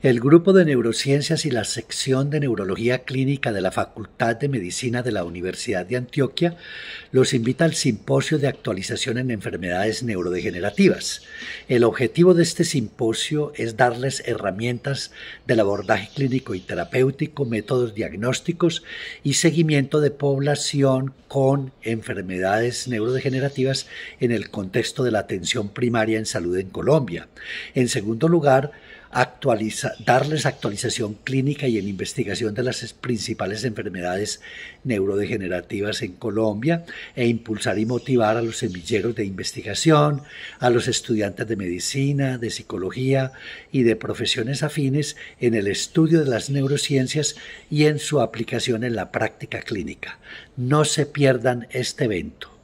El Grupo de Neurociencias y la Sección de Neurología Clínica de la Facultad de Medicina de la Universidad de Antioquia los invita al simposio de actualización en enfermedades neurodegenerativas. El objetivo de este simposio es darles herramientas del abordaje clínico y terapéutico, métodos diagnósticos y seguimiento de población con enfermedades neurodegenerativas en el contexto de la atención primaria en salud en Colombia. En segundo lugar, darles actualización clínica y en investigación de las principales enfermedades neurodegenerativas en Colombia e impulsar y motivar a los semilleros de investigación, a los estudiantes de medicina, de psicología y de profesiones afines en el estudio de las neurociencias y en su aplicación en la práctica clínica. No se pierdan este evento.